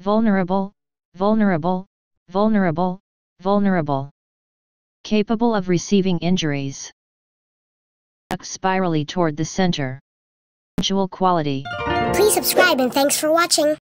vulnerable, vulnerable, vulnerable, vulnerable. Capable of receiving injuries. spirally toward the center. Visual quality. Please subscribe and thanks for watching.